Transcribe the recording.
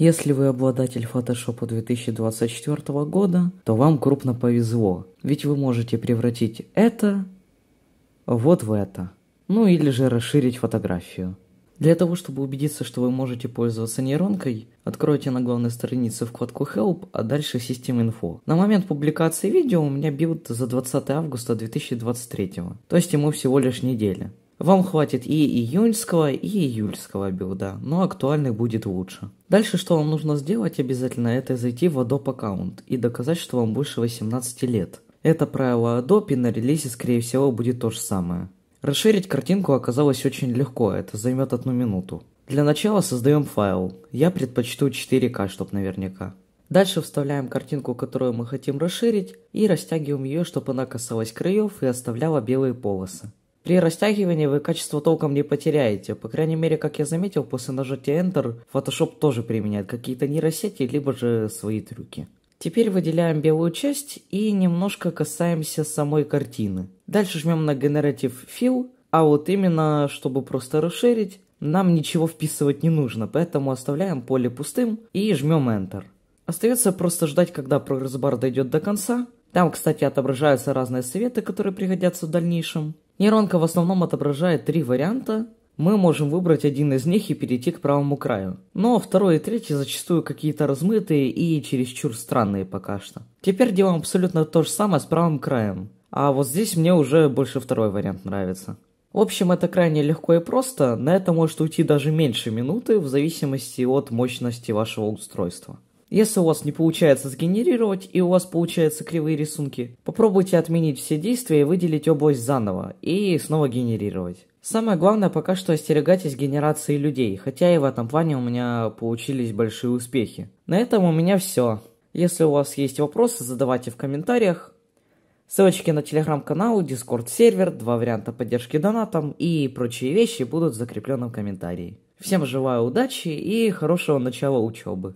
Если вы обладатель Photoshop 2024 года, то вам крупно повезло, ведь вы можете превратить это вот в это. Ну или же расширить фотографию. Для того, чтобы убедиться, что вы можете пользоваться нейронкой, откройте на главной странице вкладку Help, а дальше System Info. На момент публикации видео у меня билд за 20 августа 2023, то есть ему всего лишь неделя. Вам хватит и июньского, и июльского билда, но актуальный будет лучше. Дальше, что вам нужно сделать обязательно, это зайти в Adobe аккаунт и доказать, что вам больше 18 лет. Это правило Adobe, и на релизе, скорее всего, будет то же самое. Расширить картинку оказалось очень легко, это займет одну минуту. Для начала создаем файл. Я предпочту 4К, чтоб наверняка. Дальше вставляем картинку, которую мы хотим расширить, и растягиваем ее, чтобы она касалась краев и оставляла белые полосы. При растягивании вы качество толком не потеряете. По крайней мере, как я заметил, после нажатия Enter Photoshop тоже применяет какие-то нейросети, либо же свои трюки. Теперь выделяем белую часть и немножко касаемся самой картины. Дальше жмем на Generative Fill, а вот именно, чтобы просто расширить, нам ничего вписывать не нужно, поэтому оставляем поле пустым и жмем Enter. Остается просто ждать, когда прогресс-бар дойдет до конца. Там, кстати, отображаются разные советы, которые пригодятся в дальнейшем. Нейронка в основном отображает три варианта. Мы можем выбрать один из них и перейти к правому краю. Но второй и третий зачастую какие-то размытые и чересчур странные пока что. Теперь делаем абсолютно то же самое с правым краем. А вот здесь мне уже больше второй вариант нравится. В общем, это крайне легко и просто, на это может уйти даже меньше минуты в зависимости от мощности вашего устройства. Если у вас не получается сгенерировать и у вас получаются кривые рисунки, попробуйте отменить все действия и выделить область заново, и снова генерировать. Самое главное пока что остерегайтесь генерации людей, хотя и в этом плане у меня получились большие успехи. На этом у меня все. Если у вас есть вопросы, задавайте в комментариях. Ссылочки на телеграм-канал, дискорд-сервер, два варианта поддержки донатом и прочие вещи будут закреплены в комментарии. Всем желаю удачи и хорошего начала учебы.